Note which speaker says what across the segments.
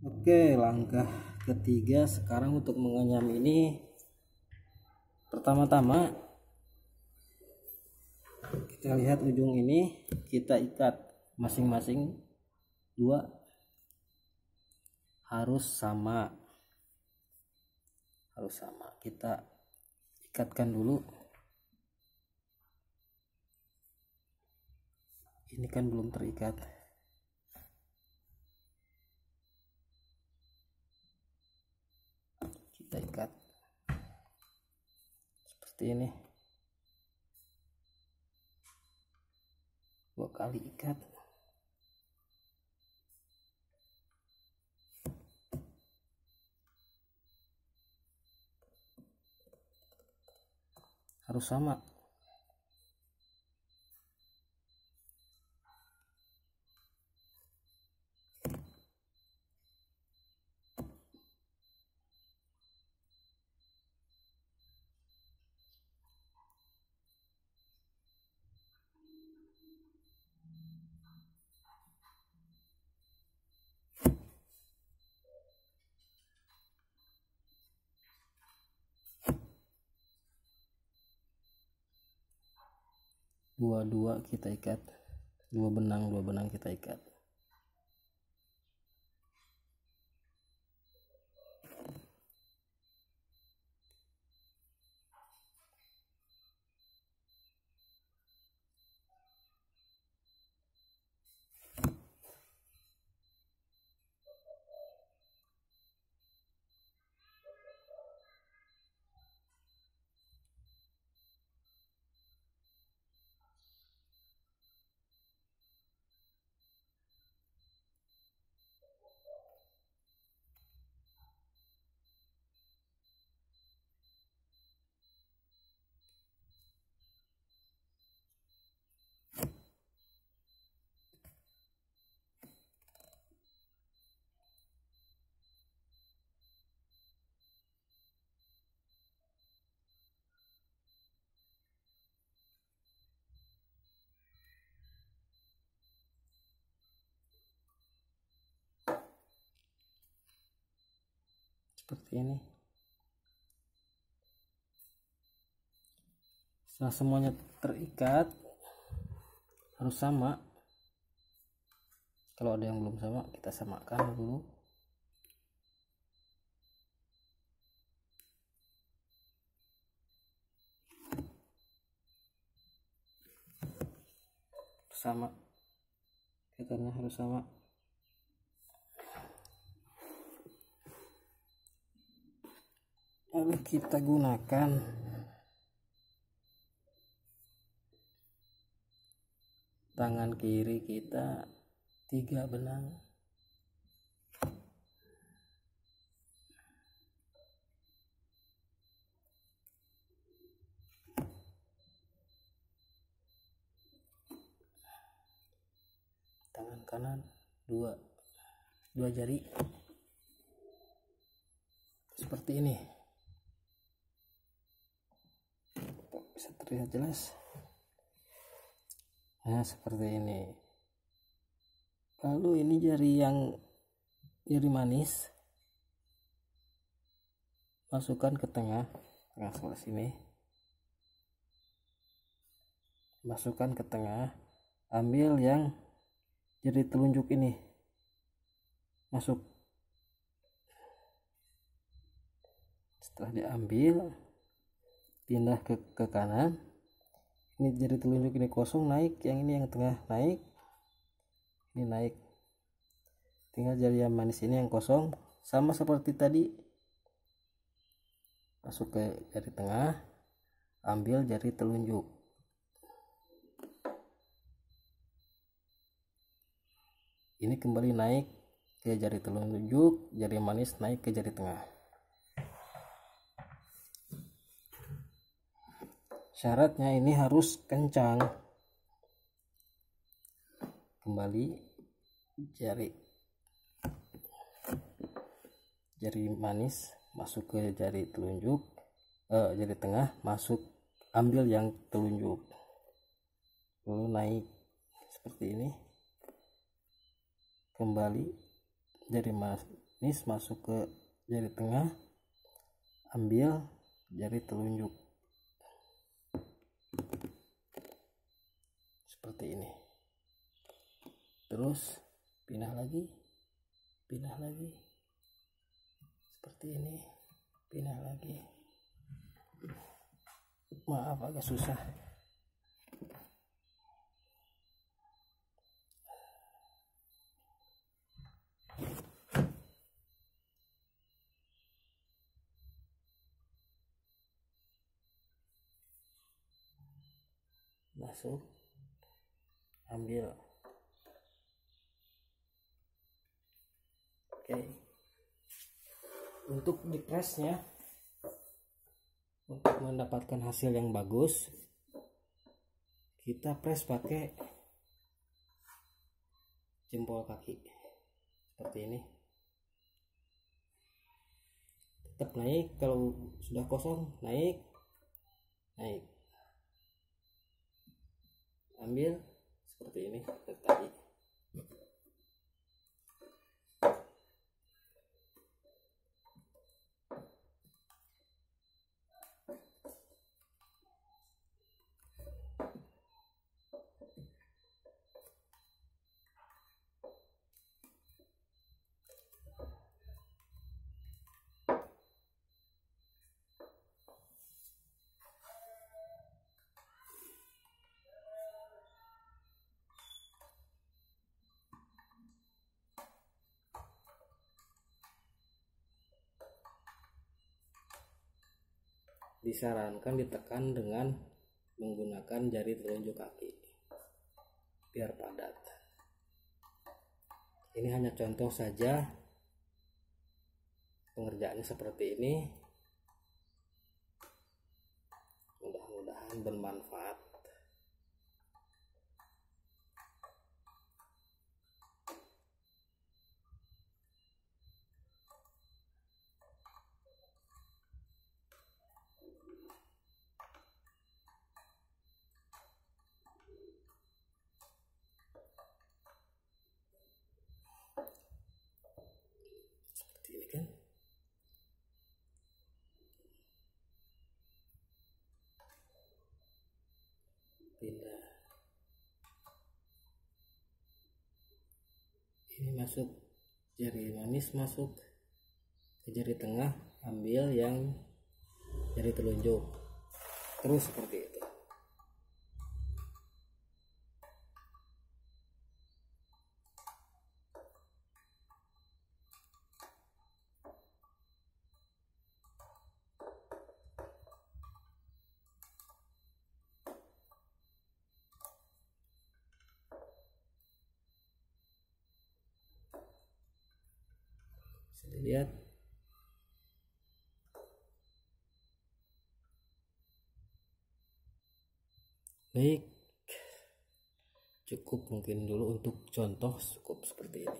Speaker 1: Oke, langkah ketiga sekarang untuk menganyam ini pertama-tama kita lihat ujung ini kita ikat masing-masing dua harus sama harus sama kita ikatkan dulu ini kan belum terikat kita ikat seperti ini dua kali ikat harus sama dua dua kita ikat dua benang dua benang kita ikat seperti ini Nah semuanya terikat harus sama kalau ada yang belum sama kita samakan dulu sama ya, harus sama lalu kita gunakan tangan kiri kita tiga benang tangan kanan dua dua jari seperti ini terlihat jelas nah seperti ini lalu ini jari yang jari manis masukkan ke tengah tengah sebelah sini masukkan ke tengah ambil yang jari telunjuk ini masuk setelah diambil pindah ke, ke kanan ini jari telunjuk ini kosong naik yang ini yang tengah naik ini naik tinggal jari yang manis ini yang kosong sama seperti tadi masuk ke jari tengah ambil jari telunjuk ini kembali naik ke jari telunjuk jari manis naik ke jari tengah syaratnya ini harus kencang kembali jari jari manis masuk ke jari telunjuk eh, jari tengah masuk ambil yang telunjuk lalu naik seperti ini kembali jari manis masuk ke jari tengah ambil jari telunjuk seperti ini terus pindah lagi pindah lagi seperti ini pindah lagi maaf agak susah masuk ambil oke untuk di pressnya untuk mendapatkan hasil yang bagus kita press pakai jempol kaki seperti ini tetap naik kalau sudah kosong naik naik ambil seperti ini kita tadi disarankan ditekan dengan menggunakan jari telunjuk kaki biar padat ini hanya contoh saja pengerjaannya seperti ini mudah-mudahan bermanfaat pindah ini masuk jari manis masuk ke jari tengah ambil yang jari telunjuk terus seperti itu Saya lihat. Baik. Cukup mungkin dulu untuk contoh cukup seperti ini.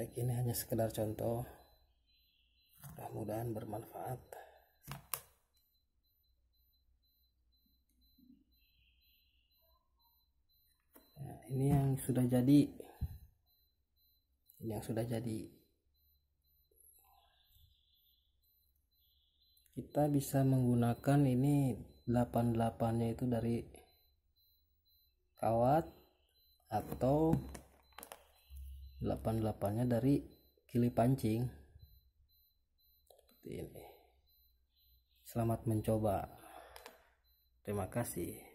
Speaker 1: baik ini hanya sekedar contoh mudah-mudahan bermanfaat nah, ini yang sudah jadi ini yang sudah jadi kita bisa menggunakan ini 88 nya itu dari kawat atau 88 nya dari kili pancing seperti ini selamat mencoba terima kasih